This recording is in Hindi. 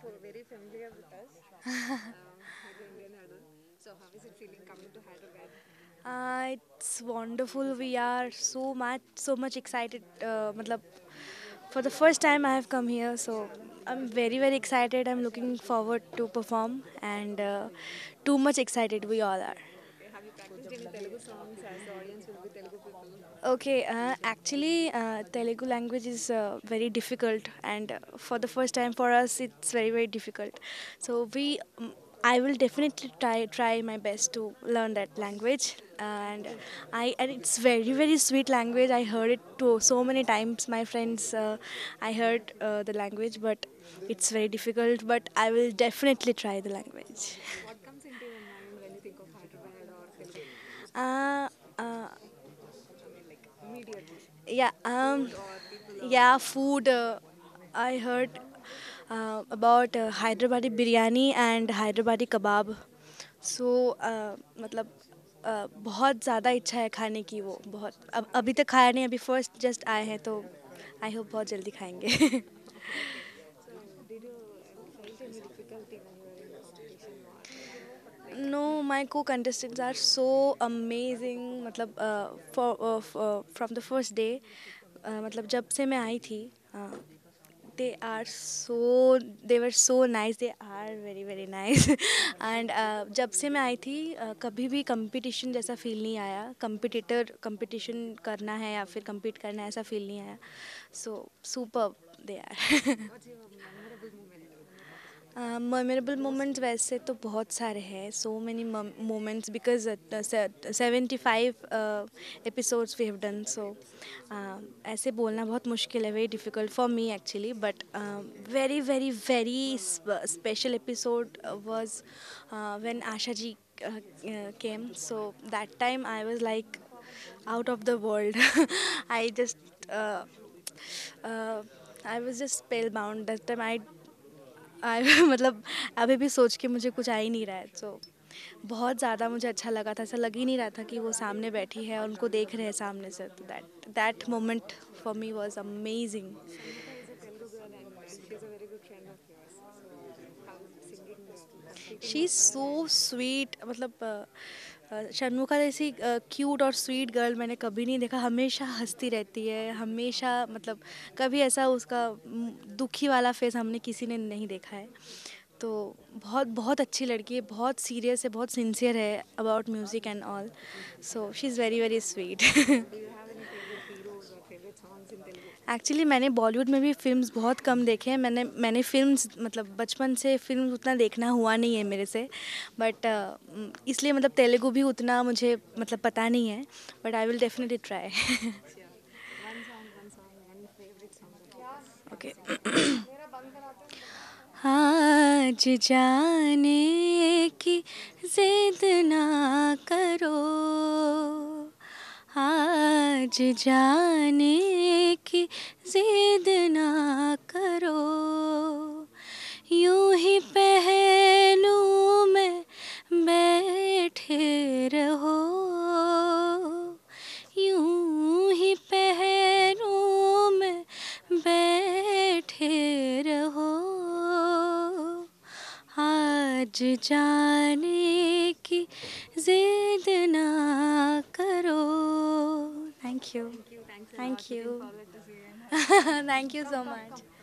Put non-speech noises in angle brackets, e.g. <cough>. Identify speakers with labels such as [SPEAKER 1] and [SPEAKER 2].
[SPEAKER 1] for very familiar with us. <laughs> So how is it feeling coming to Hyderabad? Uh, ah, it's wonderful. We are so much, so much excited. Uh, for the first time I have come here, so I'm very, very excited. I'm looking forward to perform and uh, too much excited we all are. Okay, uh, actually, uh, Telugu language is uh, very difficult, and uh, for the first time for us, it's very very difficult. So we, um, I will definitely try try my best to learn that language, and I and it's very very sweet language. I heard it too so many times. My friends, uh, I heard uh, the language, but it's very difficult. But I will definitely try the language. Uh, uh, yeah, um, yeah, food. Uh, I heard uh, about uh, Hyderabadi biryani and Hyderabadi kebab. So, uh, मतलब uh, बहुत ज़्यादा इच्छा है खाने की वो बहुत अब अभी तक खाया नहीं अभी फर्स्ट जस्ट आए हैं तो आई होप बहुत जल्दी खाएंगे no my co contestants are so amazing मतलब फ्रॉम द फर्स्ट डे मतलब जब से मैं आई थी दे आर सो देवर so nice they are very very nice and जब से मैं आई थी uh, कभी भी कंपटीशन जैसा फील नहीं आया कंपटीटर कंपटीशन करना है या फिर कंपीट करना है ऐसा फील नहीं आया so super they are memorable uh, moments वैसे तो बहुत सारे हैं so many moments because seventy five episodes we have done so ऐसे बोलना बहुत मुश्किल है very difficult for me actually but very very very special episode was when Asha ji came so that time I was like out of the world I just I was just spellbound that time I <laughs> मतलब अभी भी सोच के मुझे कुछ आ ही नहीं रहा है सो बहुत ज़्यादा मुझे अच्छा लगा था ऐसा लग ही नहीं रहा था कि वो सामने बैठी है और उनको देख रहे हैं सामने से तो that that moment for me was amazing she is so sweet मतलब शर्मुखा जैसी क्यूट और स्वीट गर्ल मैंने कभी नहीं देखा हमेशा हंसती रहती है हमेशा मतलब कभी ऐसा उसका दुखी वाला फेस हमने किसी ने नहीं देखा है तो बहुत बहुत अच्छी लड़की है बहुत सीरियस है बहुत सिंसियर है about music and all so she is very very sweet actually मैंने बॉलीवुड में भी फिल्म बहुत कम देखे हैं मैंने मैंने फिल्म मतलब बचपन से फिल्म उतना देखना हुआ नहीं है मेरे से बट uh, mm, इसलिए मतलब तेलुगु भी उतना मुझे मतलब पता नहीं है but I will definitely try okay
[SPEAKER 2] आज जाने की जिद ना करो आज जाने की जिद ना करो यूं ही पहलू में बैठे रहो यूं ही पहलू में बैठे रहो आज जाने की जिद ना करो thank you Thanks Thank you. <laughs> Thank you so much.